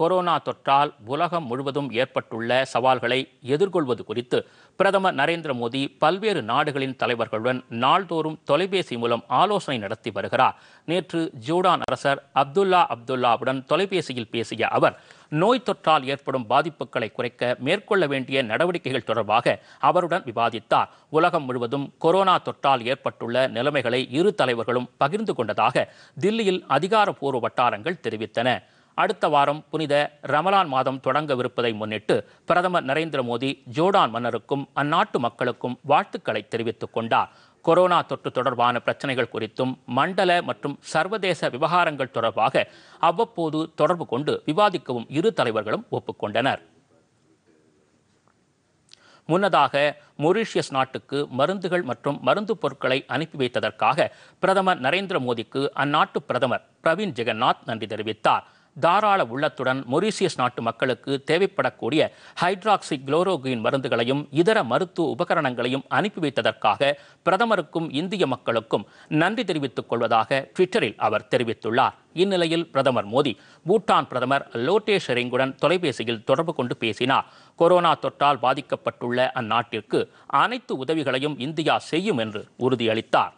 corona தொற்றால் உலகம் முழுவதும் ஏற்பட்டுள்ள சவால்களை எதிர்கொள்வது குறித்து பிரதமர் நரேந்திர மோடி பல்வேறு நாடுகளின் தலைவர்களுடன் நாள்தோறும் தொலைபேசி மூலம் ஆலோசனை நடத்தி வருகிறார் நேற்று ஜூடான் அரசர் அப்துல்லா அப்துல்லாவுடன் தொலைபேசியில் பேசிய அவர் நோய் தொற்றால் ஏற்படும் பாதிப்புகளை குறைக்க மேற்கொள்ள வேண்டிய நடவடிக்கைகள் தொடர்பாக அவருடன் விவாதித்தார் உலகம் முழுவதும் கொரோனா தொற்றால் ஏற்பட்டுள்ள நிலைமைகளை இரு தலைவர்களும் பகிர்ந்து கொண்டதாக தில்லியில் அதிகாரப்பூர்வ வட்டாரங்கள் தெரிவித்தன அடுத்த வாரம் புனித ரமலான் மாதம் தொடங்கவிருப்பதை முன்னிட்டு பிரதமர் நரேந்திர மோடி ஜோர்டான் மன்னருக்கும் அந்நாட்டு மக்களுக்கும் வாழ்த்துக்களை தெரிவித்துக் கொண்டார் கொரோனா தொற்று தொடர்பான பிரச்சனைகள் குறித்தும் மண்டல மற்றும் சர்வதேச விவகாரங்கள் தொடர்பாக அவ்வப்போது தொடர்பு கொண்டு விவாதிக்கவும் இரு தலைவர்களும் ஒப்புக்கொண்டனர் முன்னதாக மொரீஷியஸ் நாட்டுக்கு மருந்துகள் மற்றும் மருந்து பொருட்களை அனுப்பி வைத்ததற்காக பிரதமர் நரேந்திர மோடிக்கு அந்நாட்டு பிரதமர் பிரவீன் ஜெகநாத் நன்றி தெரிவித்தார் தாராள உள்ளத்துடன் மொரீசியஸ் நாட்டு மக்களுக்கு தேவைப்படக்கூடிய ஹைட்ராக்சி குளோரோகுயின் மருந்துகளையும் இதர மருத்துவ உபகரணங்களையும் அனுப்பி வைத்ததற்காக பிரதமருக்கும் இந்திய மக்களுக்கும் நன்றி தெரிவித்துக் கொள்வதாக ட்விட்டரில் அவர் தெரிவித்துள்ளார் இந்நிலையில் பிரதமர் மோடி பூட்டான் பிரதமர் லோட்டே ஷெரிங்குடன் தொலைபேசியில் தொடர்பு கொண்டு பேசினார் கொரோனா தொற்றால் பாதிக்கப்பட்டுள்ள அந்நாட்டிற்கு அனைத்து உதவிகளையும் இந்தியா செய்யும் என்று உறுதியளித்தார்